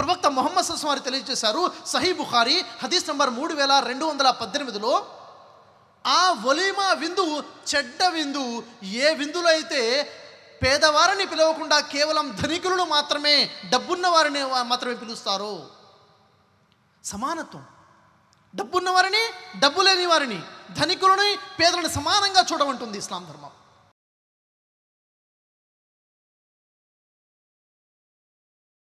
ప్రవక్త మొహమ్మద్ సస్ వారు తెలియజేశారు సహీ బుఖారి హదీస్ నంబర్ మూడు వేల రెండు వందల పద్దెనిమిదిలో ఆ ఒలిమా విందు చెడ్డ విందు ఏ విందులో అయితే పేదవారిని పిలవకుండా కేవలం ధనికులను మాత్రమే డబ్బున్న వారిని మాత్రమే పిలుస్తారు సమానత్వం డబ్బున్న వారిని డబ్బు లేని వారిని ధనికులని పేదలను సమానంగా చూడమంటుంది ఇస్లాం ధర్మం